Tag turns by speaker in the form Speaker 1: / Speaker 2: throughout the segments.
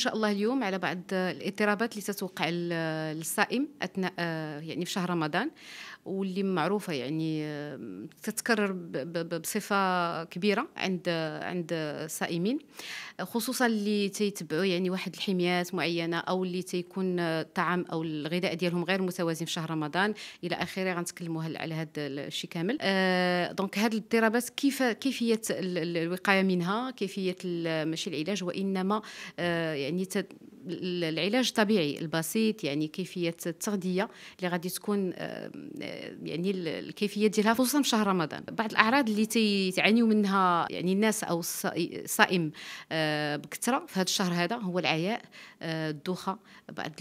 Speaker 1: شاء الله اليوم على بعض الاضطرابات اللي ستوقع الصائم اثناء آه، يعني في شهر رمضان واللي معروفه يعني آه، تتكرر بصفه كبيره عند عند الصائمين خصوصا اللي تيتبعوا يعني واحد الحميات معينه او اللي تيكون آه، الطعام او الغذاء ديالهم غير متوازن في شهر رمضان الى اخره غنتكلموا على هذا الشيء كامل أه دونك هذه الاضطرابات كيف كيفيه الوقايه منها كيفيه ماشي العلاج وانما أه and you said العلاج الطبيعي البسيط يعني كيفيه التغذيه اللي غادي تكون آه، آه، يعني الكيفيه ديالها خصوصا في شهر رمضان بعض الاعراض اللي تعانيوا منها يعني الناس او الصائم آه، بكثره في هذا الشهر هذا هو العياء الدوخه بعض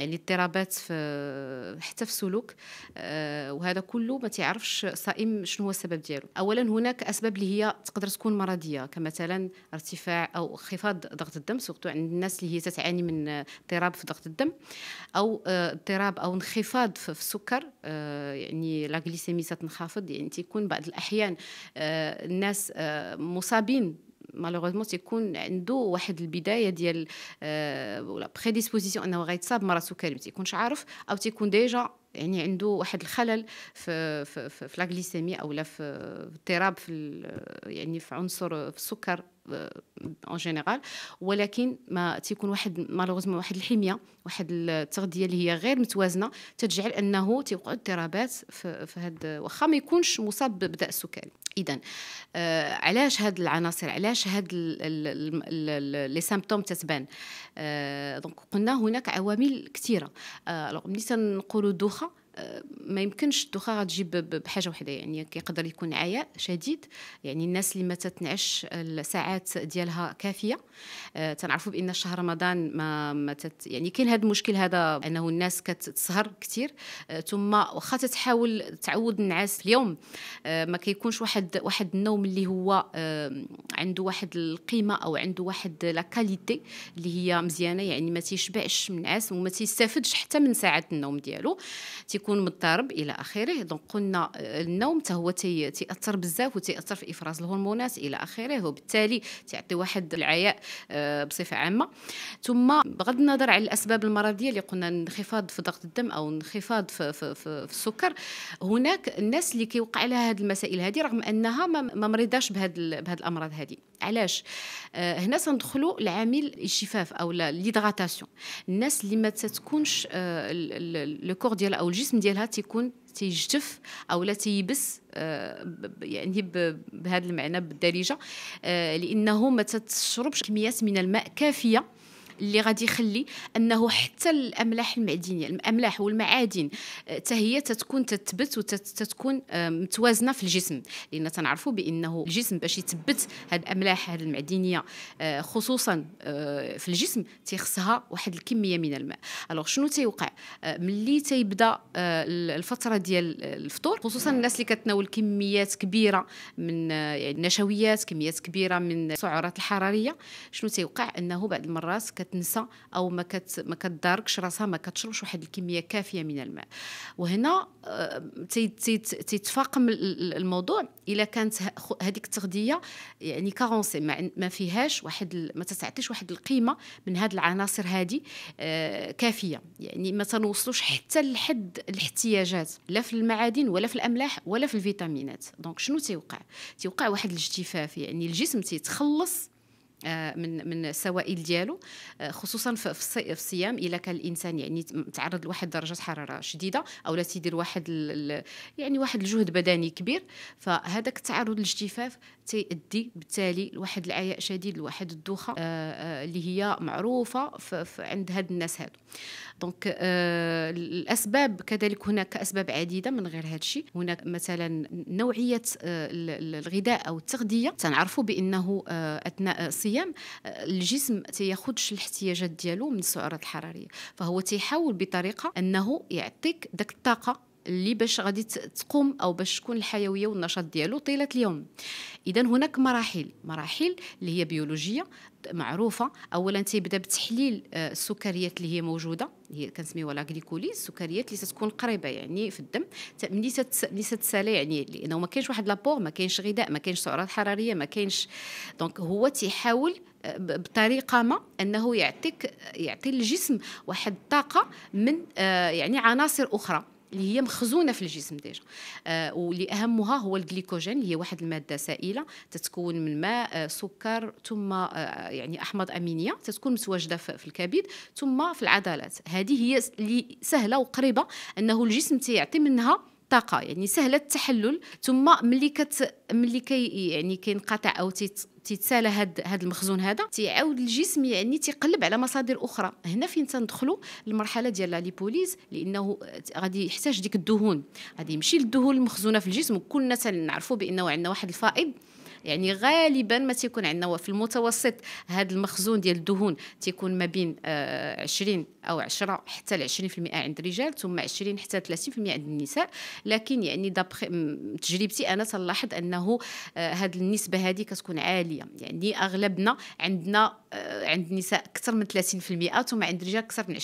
Speaker 1: يعني اضطرابات حتى في السلوك وهذا كله ما تعرفش الصائم شنو هو السبب ديالو اولا هناك اسباب اللي هي تقدر تكون مرضيه كمثلا ارتفاع او انخفاض ضغط الدم سورتو عند الناس الناس اللي هي تتعاني من آه، اضطراب في ضغط الدم او آه، اضطراب او انخفاض في السكر آه، يعني لا غليسيمي تنخفض يعني تيكون بعض الاحيان الناس مصابين مالوغوزمون تيكون عنده واحد البدايه ديال ولا بريديسبوزيسيون انه غيتصاب مرض سكري ما تيكونش عارف او تيكون ديجا يعني عنده واحد الخلل في في في, لاغليسيمي او لا في اضطراب في يعني في عنصر في السكر اون آه، جينيرال ولكن ما تيكون واحد مالوغوزمون واحد الحميه واحد التغذيه اللي هي غير متوازنه تتجعل انه تيوقع اضطرابات في, في هاد واخا ما يكونش مصاب بداء السكري اذا آه علاش هاد العناصر علاش هاد لي سامبتوم تتبان آه دونك قلنا هناك عوامل كثيره آه ملي تنقولوا الدخان ما يمكنش الدوخه تجيب بحاجه وحده يعني كيقدر يكون عياء شديد يعني الناس اللي ما تتنعش الساعات ديالها كافيه آه، تنعرفوا بان شهر رمضان ما, ما تت يعني كاين هذا المشكل هذا انه الناس كتسهر كثير آه، ثم واخا تحاول تعود النعاس في اليوم آه، ما كيكونش واحد واحد النوم اللي هو عنده واحد القيمه او عنده واحد لا كاليتي اللي هي مزيانه يعني ما تيشبعش من النعاس وما تيستافدش حتى من ساعات النوم ديالو تيكون مضطرب الى اخره دونك قلنا آه، النوم حتى هو تياثر بزاف وتياثر في افراز الهرمونات الى اخره وبالتالي تعطي واحد العياء آه، بصفه عامه ثم بغض النظر على الاسباب المرضيه اللي قلنا انخفاض في ضغط الدم او انخفاض في, في, في, في السكر هناك الناس اللي كيوقع لها هذه المسائل هذه رغم انها ما مريضاش بهذه بهذه الامراض هذه علاش آه، هنا تندخلوا لعامل الجفاف او ليدغاتاسيون الناس اللي ما تتكونش لو كور ديالها او الجسم الجسم ديالها تيكون تيجتف او لا تيبس آه، يعني بهذا المعنى بالدارجه آه، لانه ما تشربش كميات من الماء كافيه اللي غادي يخلي انه حتى الاملاح المعدنيه الاملاح والمعادن حتى آه، هي تتكون تثبت وتتكون آه، متوازنه في الجسم لان تنعرفوا بانه الجسم باش يثبت هاد الاملاح هاد المعدنيه آه، خصوصا في الجسم تيخصها واحد الكميه من الماء الوغ شنو تيوقع ملي تيبدا الفتره ديال الفطور خصوصا الناس اللي كتناول كميات كبيره من يعني النشويات كميات كبيره من السعرات الحراريه شنو تيوقع انه بعض المرات كتنسى او ما كت ما كتداركش راسها ما كتشربش واحد الكميه كافيه من الماء وهنا آه، تيتفاقم الموضوع الا كانت هذيك التغذيه يعني كارونسي ما فيهاش واحد ما تتعطيش واحد القيمه من هذه العناصر هذه آه، كافيه يعني ما تنوصلوش حتى لحد الاحتياجات لا في المعادن ولا في الاملاح ولا في الفيتامينات دونك شنو تيوقع تيوقع واحد الاجتفاف يعني الجسم تيتخلص آه، من من السوائل ديالو آه، خصوصا في الصيام الا كان الانسان يعني تعرض لواحد درجه حراره شديده او لا تيدير واحد يعني واحد الجهد بدني كبير فهذاك التعرض للاجتفاف تيؤدي بالتالي لواحد العياء شديد لواحد الدوخه آه، اللي هي معروفه عند هاد الناس هادو دونك الاسباب كذلك هناك اسباب عديده من غير هذا الشيء هناك مثلا نوعيه الغذاء او التغذيه تنعرفوا بانه اثناء الصيام الايام آه، الجسم تياخذش الاحتياجات ديالو من السعرات الحراريه فهو تيحاول بطريقه انه يعطيك داك الطاقه اللي باش غادي تقوم او باش تكون الحيويه والنشاط ديالو طيله اليوم اذا هناك مراحل مراحل اللي هي بيولوجيه معروفه اولا تيبدا بتحليل آه، السكريات اللي هي موجوده هي كنسميوها لا غليكوليز السكريات اللي تتكون قريبه يعني في الدم ملي ملي تتسالى يعني لانه ما كاينش واحد لابور ما كاينش غذاء ما كاينش سعرات حراريه ما كاينش دونك هو تيحاول آه، بطريقه ما انه يعطيك يعطي الجسم واحد الطاقه من آه، يعني عناصر اخرى اللي هي مخزونه في الجسم ديجا آه واللي اهمها هو الجليكوجين اللي هي واحد الماده سائله تتكون من ماء آه، سكر ثم آه يعني احماض امينيه تتكون متواجده في الكبد ثم في العضلات هذه هي اللي سهله وقريبه انه الجسم تيعطي منها طاقه يعني سهله التحلل ثم ملي كت ملي كي يعني كينقطع او تيت تيتسالى هاد هاد المخزون هذا تيعاود الجسم يعني تيقلب على مصادر اخرى هنا فين تندخلوا المرحله ديال لا ليبوليز لانه غادي يحتاج ديك الدهون غادي يمشي للدهون المخزونه في الجسم وكلنا تنعرفوا بانه عندنا واحد الفائض يعني غالبا ما تيكون عندنا في المتوسط هذا المخزون ديال الدهون تيكون ما بين 20 آه، او 10 حتى ل 20% عند الرجال ثم 20 حتى 30% عند النساء لكن يعني دابخي تجربتي انا تلاحظ انه هذه آه، النسبه هذه كتكون عاليه يعني اغلبنا عندنا آه، عند النساء اكثر من 30% ثم عند الرجال اكثر من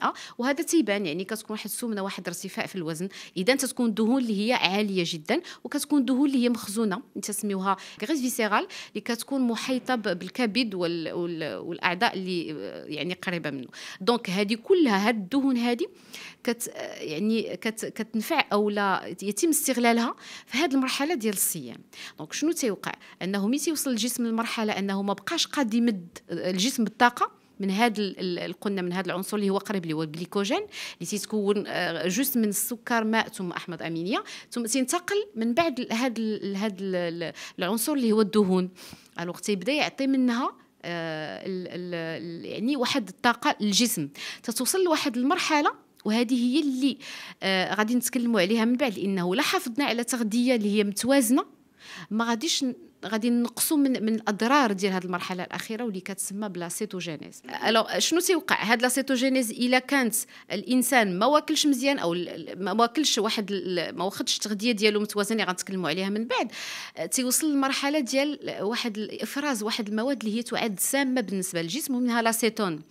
Speaker 1: 20% وهذا تيبان يعني كتكون واحد السمنه واحد الارتفاع في الوزن اذا تتكون الدهون اللي هي عاليه جدا وكتكون الدهون اللي هي مخزونه تسميوها غريز فيسيرال اللي كتكون محيطه بالكبد وال... وال... والاعضاء اللي آه، يعني قريبه منه دونك هذه كلها هذه الدهون هذه كت آه، يعني كت... كتنفع او لا يتم استغلالها في هذه المرحله ديال الصيام دونك شنو تيوقع انه ملي تيوصل الجسم لمرحله انه ما بقاش قادر يمد الجسم بالطاقه من هذا قلنا من هذا العنصر اللي هو قريب اللي هو الجليكوجين اللي تيتكون آه، جزء من السكر ماء ثم احماض امينيه ثم تنتقل من بعد هذا هذا العنصر اللي هو الدهون الوغ تيبدا يعطي منها آه، يعني واحد الطاقه للجسم تتوصل لواحد المرحله وهذه هي اللي آه، غادي نتكلموا عليها من بعد لانه لا حافظنا على تغذيه اللي هي متوازنه ما غاديش غادي نقصوا من من الاضرار ديال هذه المرحله الاخيره واللي كتسمى بلاسيتوجينيز الو شنو تيوقع هاد لاسيتوجينيز الا كانت الانسان ما واكلش مزيان او ما واكلش واحد ما واخدش التغذيه ديالو متوازنه غنتكلموا عليها من بعد تيوصل لمرحله ديال واحد افراز واحد المواد اللي هي تعد سامه بالنسبه للجسم ومنها لاسيتون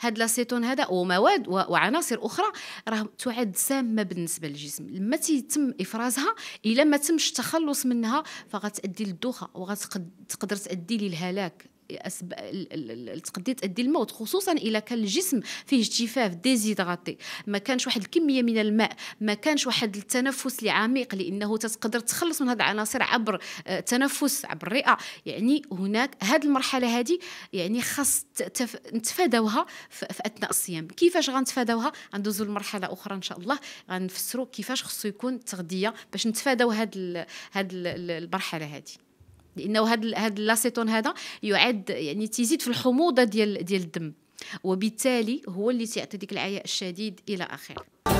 Speaker 1: هاد لاسيتون هذا ومواد وعناصر اخرى راه تعد سامه بالنسبه للجسم لما تيتم افرازها الا ما تمش التخلص منها فغتؤدي للدوخه وغتقدر تادي للهلاك تقدر تؤدي الموت خصوصا إذا كان الجسم فيه اجتفاف ديزيدراتي ما كانش واحد الكميه من الماء ما كانش واحد التنفس العميق لانه تقدر تخلص من هذه العناصر عبر التنفس آه، عبر الرئه يعني هناك هذه المرحله هذه يعني خاص نتفاداوها في... اثناء الصيام كيفاش غنتفاداوها غندوزو لمرحله اخرى ان شاء الله غنفسروا كيفاش خصو يكون التغذيه باش نتفاداو هذه هاد... هاد المرحله هذه لانه هذا هذا اللاسيتون هذا يعد يعني تزيد في الحموضه ديال ديال الدم وبالتالي هو اللي تيعطي ديك العياء الشديد الى اخره